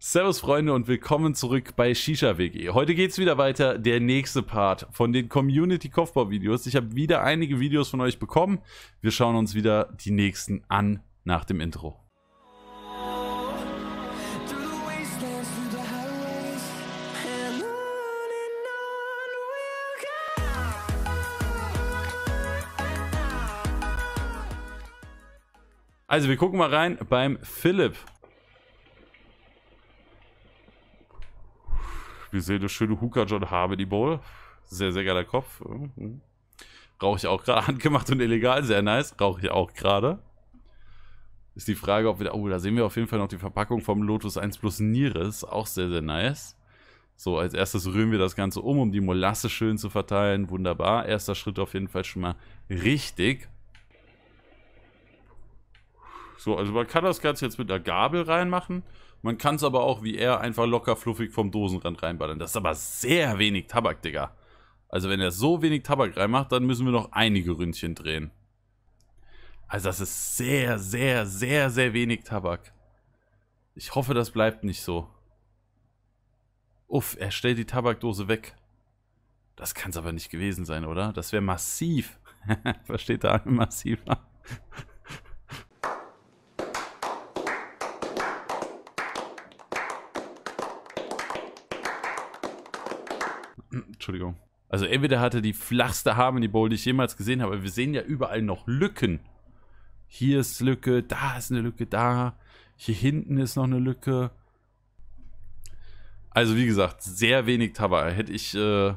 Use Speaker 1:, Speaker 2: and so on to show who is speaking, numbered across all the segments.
Speaker 1: Servus Freunde und willkommen zurück bei Shisha WG. Heute geht es wieder weiter, der nächste Part von den Community Kopfbau Videos. Ich habe wieder einige Videos von euch bekommen. Wir schauen uns wieder die nächsten an nach dem Intro. Also wir gucken mal rein beim Philipp. Wir sehen eine schöne Hooker John Harmony Bowl. Sehr, sehr geiler Kopf. Mhm. Rauche ich auch gerade. Handgemacht und illegal, sehr nice. Rauche ich auch gerade. Ist die Frage, ob wir da. Oh, da sehen wir auf jeden Fall noch die Verpackung vom Lotus 1 Plus Nieres. Auch sehr, sehr nice. So, als erstes rühren wir das Ganze um, um die Molasse schön zu verteilen. Wunderbar. Erster Schritt auf jeden Fall schon mal richtig. So, also man kann das Ganze jetzt mit einer Gabel reinmachen. Man kann es aber auch wie er einfach locker fluffig vom Dosenrand reinballern. Das ist aber sehr wenig Tabak, Digga. Also wenn er so wenig Tabak reinmacht, dann müssen wir noch einige Ründchen drehen. Also das ist sehr, sehr, sehr, sehr wenig Tabak. Ich hoffe, das bleibt nicht so. Uff, er stellt die Tabakdose weg. Das kann es aber nicht gewesen sein, oder? Das wäre massiv. Versteht da Arme massiver? Entschuldigung. Also entweder hatte die flachste Harmony Bowl, die ich jemals gesehen habe. Wir sehen ja überall noch Lücken. Hier ist Lücke, da ist eine Lücke, da. Hier hinten ist noch eine Lücke. Also wie gesagt, sehr wenig Tabak. Hätte ich, äh,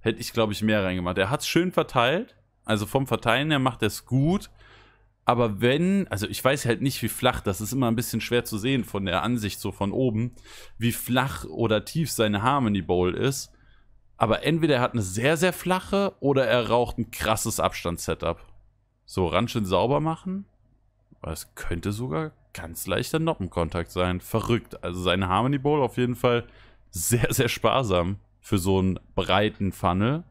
Speaker 1: hätte ich glaube ich mehr reingemacht. Er hat es schön verteilt. Also vom Verteilen her macht er es gut. Aber wenn, also ich weiß halt nicht, wie flach, das ist immer ein bisschen schwer zu sehen von der Ansicht so von oben, wie flach oder tief seine Harmony Bowl ist. Aber entweder er hat eine sehr, sehr flache oder er raucht ein krasses Abstandssetup. So, Ranschen sauber machen. Das könnte sogar ganz leichter Noppenkontakt sein. Verrückt. Also seine Harmony Bowl auf jeden Fall sehr, sehr sparsam für so einen breiten Funnel.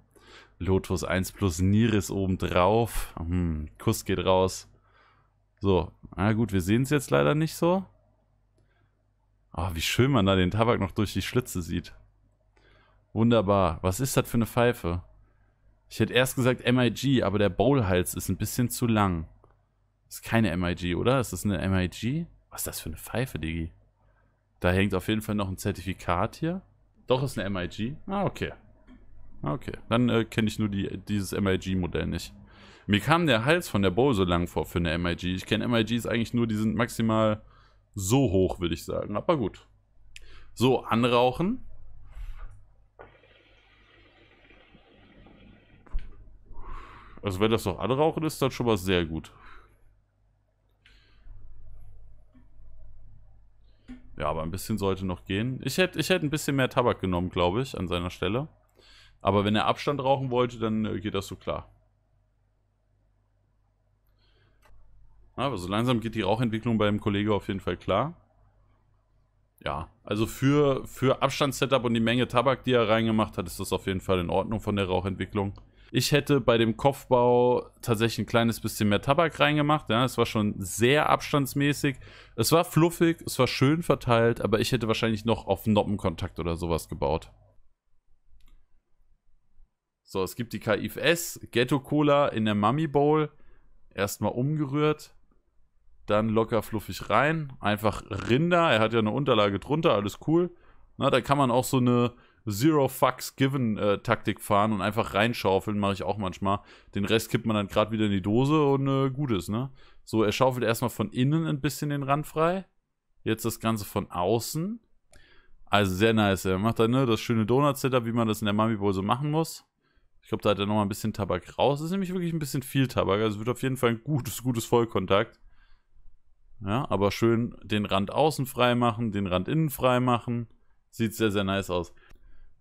Speaker 1: Lotus 1 plus Niris obendrauf. Hm, Kuss geht raus. So, na gut, wir sehen es jetzt leider nicht so. Ah, oh, wie schön man da den Tabak noch durch die Schlitze sieht. Wunderbar. Was ist das für eine Pfeife? Ich hätte erst gesagt MIG, aber der Bowlhals ist ein bisschen zu lang. Ist keine MIG, oder? Ist das eine MIG? Was ist das für eine Pfeife, Digi? Da hängt auf jeden Fall noch ein Zertifikat hier. Doch, ist eine MIG. Ah, okay. Okay, dann äh, kenne ich nur die, dieses MIG-Modell nicht. Mir kam der Hals von der Bowl so lang vor für eine MIG. Ich kenne MIGs eigentlich nur, die sind maximal so hoch, würde ich sagen. Aber gut. So, anrauchen. Also wenn das noch anrauchen ist, dann schon mal sehr gut. Ja, aber ein bisschen sollte noch gehen. Ich hätte ich hätt ein bisschen mehr Tabak genommen, glaube ich, an seiner Stelle. Aber wenn er Abstand rauchen wollte, dann äh, geht das so klar. Aber so langsam geht die Rauchentwicklung beim Kollegen auf jeden Fall klar. Ja, also für, für Abstandssetup und die Menge Tabak, die er reingemacht hat, ist das auf jeden Fall in Ordnung von der Rauchentwicklung. Ich hätte bei dem Kopfbau tatsächlich ein kleines bisschen mehr Tabak reingemacht. Ja, es war schon sehr abstandsmäßig. Es war fluffig, es war schön verteilt, aber ich hätte wahrscheinlich noch auf Noppenkontakt oder sowas gebaut. So, es gibt die KIFS, Ghetto Cola in der Mummy Bowl. Erstmal umgerührt. Dann locker fluffig rein. Einfach Rinder. Er hat ja eine Unterlage drunter, alles cool. Na, da kann man auch so eine Zero Fucks Given äh, Taktik fahren und einfach reinschaufeln, mache ich auch manchmal. Den Rest kippt man dann gerade wieder in die Dose und äh, gut ist, ne? So, er schaufelt erstmal von innen ein bisschen den Rand frei. Jetzt das Ganze von außen. Also sehr nice. Er macht dann ne, das schöne Donut-Setup, wie man das in der Mami Bowl so machen muss. Ich glaube, da hat er nochmal ein bisschen Tabak raus. Das ist nämlich wirklich ein bisschen viel Tabak. Also wird auf jeden Fall ein gutes, gutes Vollkontakt. Ja, aber schön den Rand außen frei machen, den Rand innen frei machen. Sieht sehr, sehr nice aus.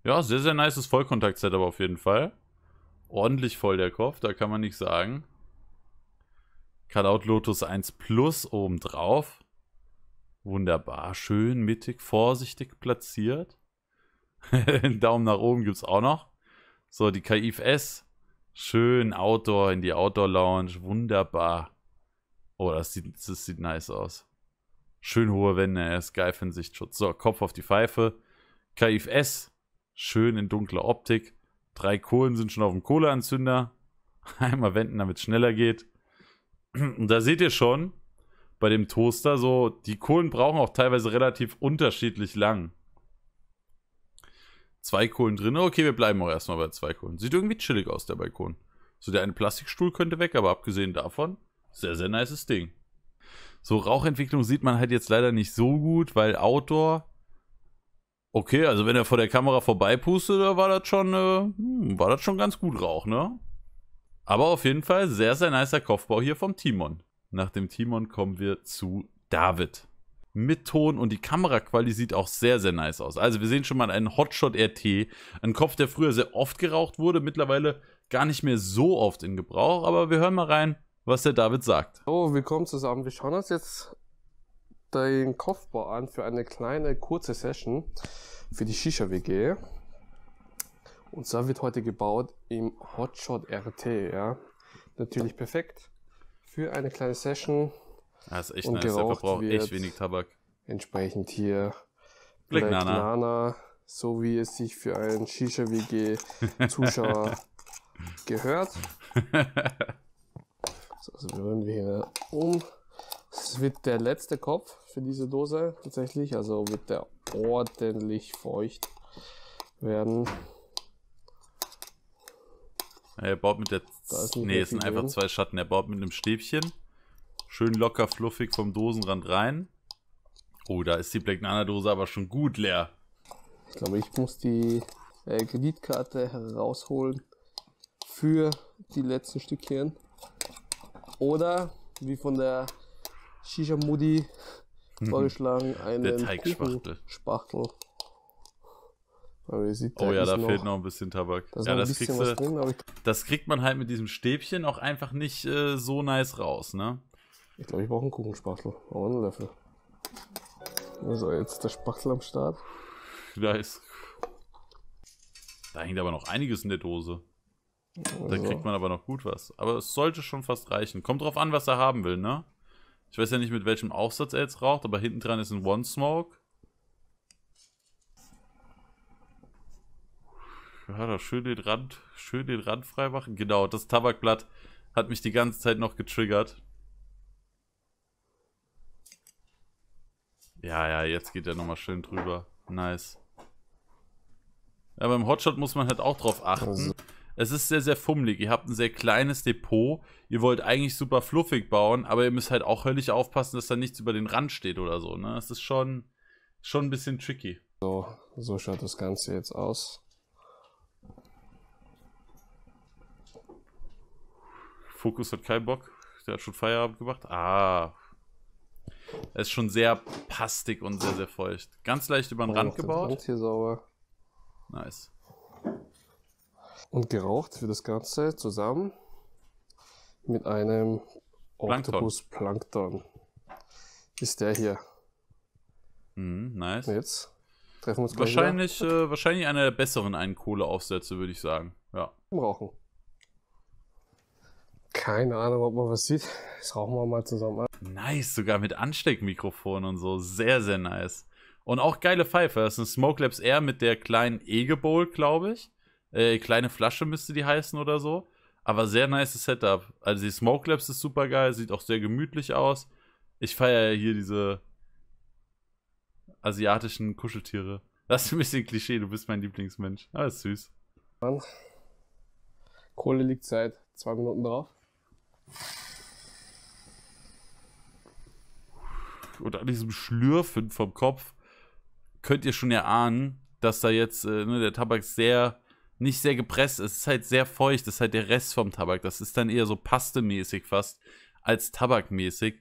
Speaker 1: Ja, sehr, sehr nices Vollkontakt-Setup auf jeden Fall. Ordentlich voll der Kopf, da kann man nichts sagen. Cutout Lotus 1 Plus obendrauf. Wunderbar, schön mittig, vorsichtig platziert. Daumen nach oben gibt es auch noch. So, die KIF S. Schön Outdoor in die Outdoor Lounge. Wunderbar. Oh, das sieht, das sieht nice aus. Schön hohe Wände, er ist geil für den Sichtschutz. So, Kopf auf die Pfeife. KIF S. Schön in dunkler Optik. Drei Kohlen sind schon auf dem Kohleanzünder. Einmal wenden, damit es schneller geht. Und da seht ihr schon, bei dem Toaster so, die Kohlen brauchen auch teilweise relativ unterschiedlich lang. Zwei Kohlen drin. Okay, wir bleiben auch erstmal bei zwei Kohlen. Sieht irgendwie chillig aus, der Balkon. So, der eine Plastikstuhl könnte weg, aber abgesehen davon, sehr, sehr nices Ding. So, Rauchentwicklung sieht man halt jetzt leider nicht so gut, weil Outdoor Okay, also wenn er vor der Kamera vorbeipustet, da war das schon, äh, hm, war das schon ganz gut Rauch, ne? Aber auf jeden Fall sehr, sehr nicer Kopfbau hier vom Timon. Nach dem Timon kommen wir zu David. Mit Ton und die Kameraquali sieht auch sehr, sehr nice aus. Also wir sehen schon mal einen Hotshot RT. Ein Kopf, der früher sehr oft geraucht wurde, mittlerweile gar nicht mehr so oft in Gebrauch. Aber wir hören mal rein, was der David sagt.
Speaker 2: So, willkommen zusammen. Wir schauen uns jetzt den Kopfbau an für eine kleine, kurze Session für die Shisha-WG. Und zwar wird heute gebaut im Hotshot RT, ja. Natürlich perfekt für eine kleine Session. Das ist echt und nice, der verbraucht echt wenig Tabak. Entsprechend hier Black, Black Nana. Nana, so wie es sich für einen Shisha-WG-Zuschauer gehört. So, also rühren wir hier um. Es wird der letzte Kopf für diese Dose tatsächlich. Also wird der ordentlich feucht werden.
Speaker 1: Er baut mit der. Da es sind einfach drin. zwei Schatten. Er baut mit einem Stäbchen. Schön locker, fluffig vom Dosenrand rein. Oh, da ist die Black Nana Dose aber schon gut leer.
Speaker 2: Ich glaube, ich muss die äh, Kreditkarte herausholen für die letzten Stückchen. Oder wie von der Shisha Moody vorgeschlagen mhm. einen Der Teigspachtel. Spachtel. Aber sieht, oh ja, da noch, fehlt noch ein bisschen Tabak. Das ja, das, bisschen kriegst,
Speaker 1: drin, das kriegt man halt mit diesem Stäbchen auch einfach nicht äh, so nice raus, ne?
Speaker 2: Ich glaube, ich brauche einen Kuchenspachtel. Oh, einen Löffel. So, also, jetzt ist der Spachtel am Start.
Speaker 1: Nice. Da hängt aber noch einiges in der Dose.
Speaker 2: Also. Da kriegt
Speaker 1: man aber noch gut was. Aber es sollte schon fast reichen. Kommt drauf an, was er haben will, ne? Ich weiß ja nicht, mit welchem Aufsatz er jetzt raucht, aber hinten dran ist ein One Smoke. Ja, da schön den Rand, schön den Rand frei machen. Genau, das Tabakblatt hat mich die ganze Zeit noch getriggert. Ja, ja, jetzt geht er nochmal schön drüber. Nice. Ja, beim Hotshot muss man halt auch drauf achten. Also, es ist sehr, sehr fummelig. Ihr habt ein sehr kleines Depot. Ihr wollt eigentlich super fluffig bauen, aber ihr müsst halt auch höllisch aufpassen, dass da nichts über den Rand steht oder so. Ne? Es ist schon, schon ein bisschen
Speaker 2: tricky. So, so schaut das Ganze jetzt aus.
Speaker 1: Fokus hat keinen Bock. Der hat schon Feierabend gemacht. Ah. Er ist schon sehr pastig und sehr, sehr feucht. Ganz leicht
Speaker 2: über den oh, Rand gebaut. Rand hier sauber. Nice und geraucht für das Ganze zusammen mit einem Octopus Plankton. Ist der hier. Mhm, nice. Jetzt treffen wir uns gleich Wahrscheinlich,
Speaker 1: äh, wahrscheinlich einer der besseren Einkohleaufsätze, würde ich sagen. Ja.
Speaker 2: Im Rauchen. Keine Ahnung, ob man was sieht. Das rauchen wir mal
Speaker 1: zusammen an. Nice, sogar mit Ansteckmikrofon und so. Sehr, sehr nice. Und auch geile Pfeife. Das ist ein Smoke Labs Air mit der kleinen Egebowl, glaube ich. Äh, kleine Flasche müsste die heißen oder so. Aber sehr nice Setup. Also die Smoke Labs ist super geil, sieht auch sehr gemütlich aus. Ich feiere ja hier diese asiatischen Kuscheltiere. Das ist ein bisschen Klischee, du bist mein Lieblingsmensch. Aber ah, ist süß.
Speaker 2: Mann. Kohle liegt seit zwei Minuten drauf.
Speaker 1: Und an diesem Schlürfen vom Kopf könnt ihr schon erahnen, dass da jetzt äh, ne, der Tabak sehr nicht sehr gepresst. Es ist halt sehr feucht. Das ist halt der Rest vom Tabak. Das ist dann eher so pastemäßig fast als tabakmäßig.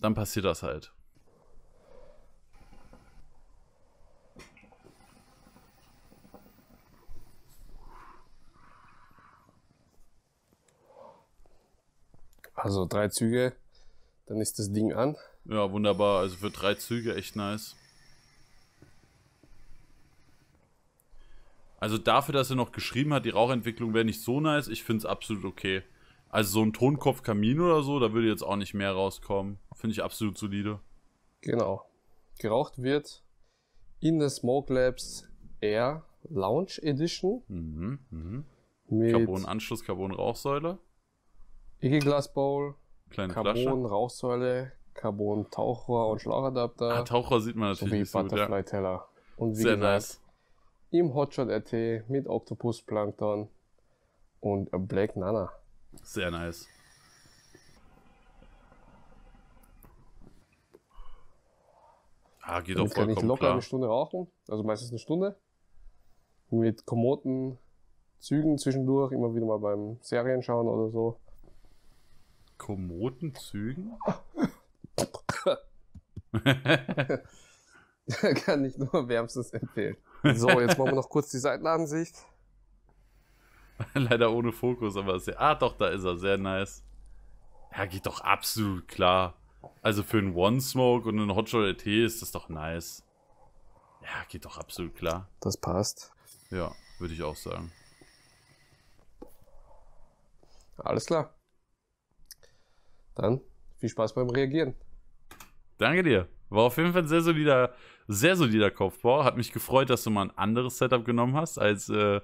Speaker 1: Dann passiert das halt.
Speaker 2: Also drei Züge, dann ist das Ding an. Ja, wunderbar. Also für drei Züge echt nice.
Speaker 1: Also dafür, dass er noch geschrieben hat, die Rauchentwicklung wäre nicht so nice, ich finde es absolut okay. Also so ein Tonkopfkamin oder so, da würde jetzt auch nicht mehr rauskommen. Finde ich absolut solide.
Speaker 2: Genau. Geraucht wird in der Smoke Labs Air Lounge Edition. Mhm, mhm. Carbon-Anschluss, Carbon-Rauchsäule. Egelglas Bowl. Kleine Carbon-Rauchsäule, Carbon-Tauchrohr und Schlauchadapter. Ah, Tauchrohr sieht man natürlich. Sowie Butterfly-Teller. Und wie Sehr gesagt, nice im Hotshot RT mit Octopus-Plankton und Black Nana. Sehr nice. Ah, geht Damit auch kann ich locker klar. eine Stunde rauchen, also meistens eine Stunde. Mit Komoten, Zügen zwischendurch, immer wieder mal beim Serien schauen oder so. Komoten, Zügen? kann ich nur wärmstens empfehlen. So, jetzt machen wir noch kurz die Seitenansicht.
Speaker 1: Leider ohne Fokus, aber sehr. Ah, doch, da ist er. Sehr nice. Ja, geht doch absolut klar. Also für einen One-Smoke und einen Hotshot LT ist das doch nice.
Speaker 2: Ja, geht doch absolut klar. Das passt. Ja, würde ich auch sagen. Alles klar. Dann viel
Speaker 1: Spaß beim Reagieren. Danke dir. War auf jeden Fall ein sehr solider, sehr solider Kopfbau. Hat mich gefreut, dass du mal ein anderes Setup genommen hast. Als äh,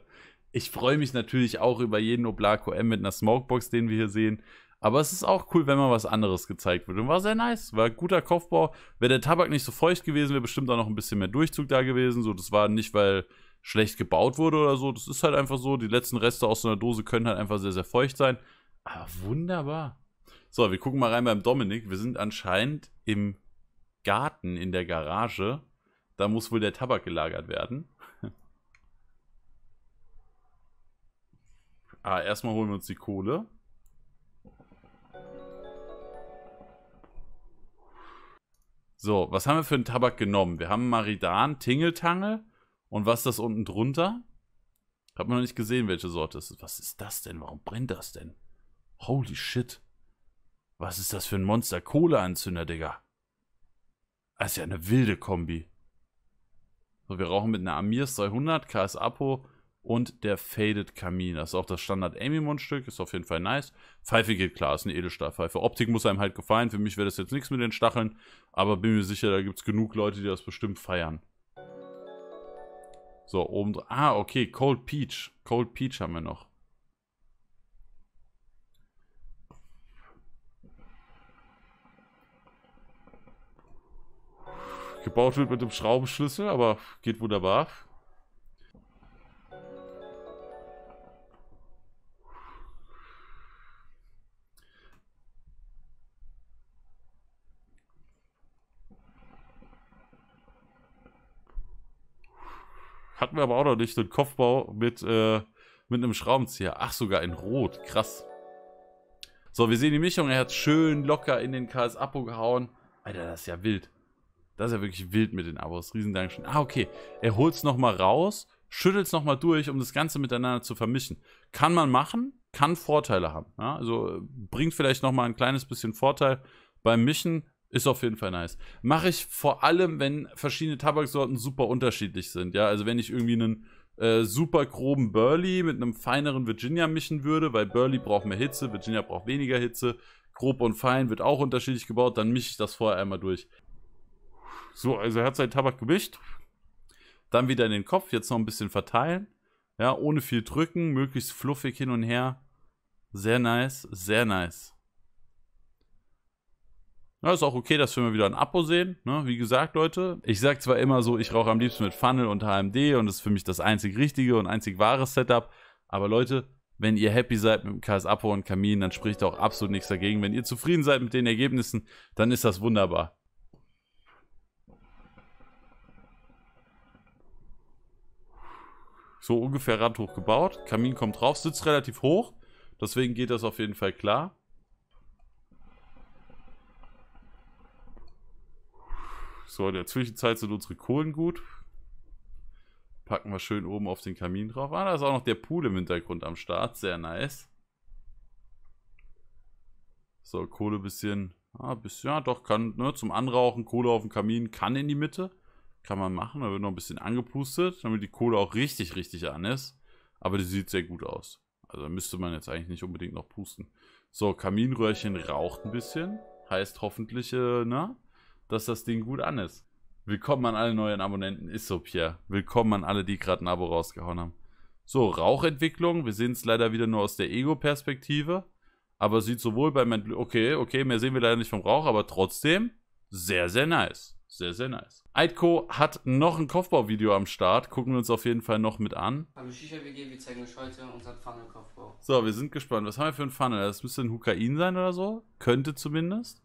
Speaker 1: ich freue mich natürlich auch über jeden Oblako M mit einer Smokebox, den wir hier sehen. Aber es ist auch cool, wenn mal was anderes gezeigt wird. Und war sehr nice. War ein guter Kopfbau. Wäre der Tabak nicht so feucht gewesen, wäre bestimmt auch noch ein bisschen mehr Durchzug da gewesen. So, das war nicht, weil schlecht gebaut wurde oder so. Das ist halt einfach so. Die letzten Reste aus so einer Dose können halt einfach sehr, sehr feucht sein. Aber ah, wunderbar. So, wir gucken mal rein beim Dominik. Wir sind anscheinend im Garten in der Garage. Da muss wohl der Tabak gelagert werden. ah, erstmal holen wir uns die Kohle. So, was haben wir für einen Tabak genommen? Wir haben Maridan, Tingeltangel. Und was ist das unten drunter? Hab man noch nicht gesehen, welche Sorte es ist. Was ist das denn? Warum brennt das denn? Holy shit. Was ist das für ein Monster? Kohleanzünder, Digga. Das ah, ist ja eine wilde Kombi. So, wir rauchen mit einer Amirs 200, KS Apo und der Faded Kamin. Das ist auch das Standard Amimon-Stück, ist auf jeden Fall nice. Pfeife geht klar, ist eine Edelstahlpfeife. Optik muss einem halt gefallen. Für mich wäre das jetzt nichts mit den Stacheln, aber bin mir sicher, da gibt es genug Leute, die das bestimmt feiern. So, oben. Ah, okay, Cold Peach. Cold Peach haben wir noch. Gebaut wird mit dem Schraubenschlüssel, aber geht wunderbar. Hatten wir aber auch noch nicht den Kopfbau mit, äh, mit einem Schraubenzieher. Ach, sogar in Rot. Krass. So, wir sehen die Mischung. Er hat schön locker in den KS Apo gehauen. Alter, das ist ja wild. Das ist ja wirklich wild mit den Abos. Riesen Dankeschön. Ah, okay. Er holt es nochmal raus, schüttelt es nochmal durch, um das Ganze miteinander zu vermischen. Kann man machen, kann Vorteile haben. Ja? Also bringt vielleicht nochmal ein kleines bisschen Vorteil beim Mischen. Ist auf jeden Fall nice. Mache ich vor allem, wenn verschiedene Tabaksorten super unterschiedlich sind. Ja, also wenn ich irgendwie einen äh, super groben Burley mit einem feineren Virginia mischen würde, weil Burley braucht mehr Hitze, Virginia braucht weniger Hitze. Grob und fein wird auch unterschiedlich gebaut, dann mische ich das vorher einmal durch. So, also er hat seinen Tabak gemischt. Dann wieder in den Kopf, jetzt noch ein bisschen verteilen. Ja, ohne viel drücken, möglichst fluffig hin und her. Sehr nice, sehr nice. Ja, ist auch okay, dass wir mal wieder ein Abo sehen. Ne? Wie gesagt, Leute, ich sag zwar immer so, ich rauche am liebsten mit Funnel und HMD und das ist für mich das einzig richtige und einzig wahre Setup. Aber Leute, wenn ihr happy seid mit dem KS Apo und Kamin, dann spricht auch absolut nichts dagegen. Wenn ihr zufrieden seid mit den Ergebnissen, dann ist das wunderbar. So ungefähr randhoch gebaut. Kamin kommt drauf, sitzt relativ hoch. Deswegen geht das auf jeden Fall klar. So, in der Zwischenzeit sind unsere Kohlen gut. Packen wir schön oben auf den Kamin drauf. Ah, da ist auch noch der Pool im Hintergrund am Start. Sehr nice. So, Kohle ein bisschen. Ah, bisschen, ja doch, kann ne, zum Anrauchen Kohle auf dem Kamin kann in die Mitte. Kann man machen. Da wird noch ein bisschen angepustet, damit die Kohle auch richtig, richtig an ist. Aber die sieht sehr gut aus. Also müsste man jetzt eigentlich nicht unbedingt noch pusten. So, Kaminröhrchen raucht ein bisschen. Heißt hoffentlich, äh, na, ne, dass das Ding gut an ist. Willkommen an alle neuen Abonnenten, ist so, Pierre. Willkommen an alle, die gerade ein Abo rausgehauen haben. So, Rauchentwicklung. Wir sehen es leider wieder nur aus der Ego-Perspektive. Aber sieht sowohl bei... Okay, okay, mehr sehen wir leider nicht vom Rauch, aber trotzdem sehr, sehr nice. Sehr, sehr nice. Aitko hat noch ein Kopfbauvideo am Start. Gucken wir uns auf jeden Fall noch mit an.
Speaker 2: Hallo Shisha WG, wir zeigen euch heute unseren Funnel-Kopfbau.
Speaker 1: So, wir sind gespannt. Was haben wir für einen Funnel? Das müsste ein Hukain sein oder so. Könnte zumindest.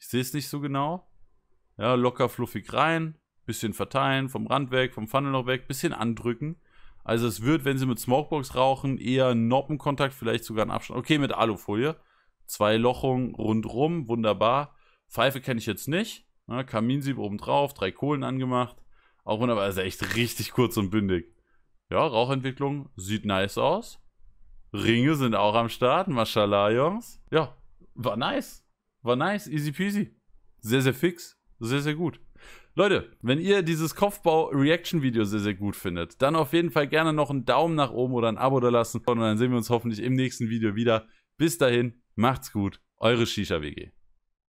Speaker 1: Ich sehe es nicht so genau. Ja, locker fluffig rein. Bisschen verteilen, vom Rand weg, vom Funnel noch weg. Bisschen andrücken. Also es wird, wenn sie mit Smokebox rauchen, eher Noppenkontakt, vielleicht sogar ein Abstand. Okay, mit Alufolie. Zwei Lochungen rundrum, wunderbar. Pfeife kenne ich jetzt nicht. Ne, Kaminsieb obendrauf, drei Kohlen angemacht. Auch wunderbar, also echt richtig kurz und bündig. Ja, Rauchentwicklung sieht nice aus. Ringe sind auch am Start, mashallah, Jungs. Ja, war nice. War nice, easy peasy. Sehr, sehr fix, sehr, sehr gut. Leute, wenn ihr dieses Kopfbau-Reaction-Video sehr, sehr gut findet, dann auf jeden Fall gerne noch einen Daumen nach oben oder ein Abo da lassen. Und dann sehen wir uns hoffentlich im nächsten Video wieder. Bis dahin, macht's gut, eure Shisha-WG.